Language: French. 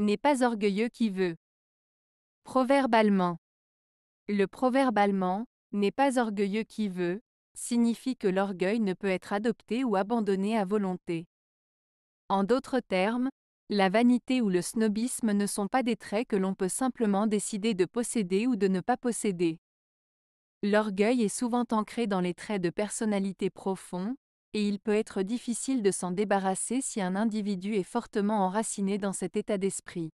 N'est pas orgueilleux qui veut. Proverbe allemand. Le proverbe allemand, n'est pas orgueilleux qui veut, signifie que l'orgueil ne peut être adopté ou abandonné à volonté. En d'autres termes, la vanité ou le snobisme ne sont pas des traits que l'on peut simplement décider de posséder ou de ne pas posséder. L'orgueil est souvent ancré dans les traits de personnalité profonds, et il peut être difficile de s'en débarrasser si un individu est fortement enraciné dans cet état d'esprit.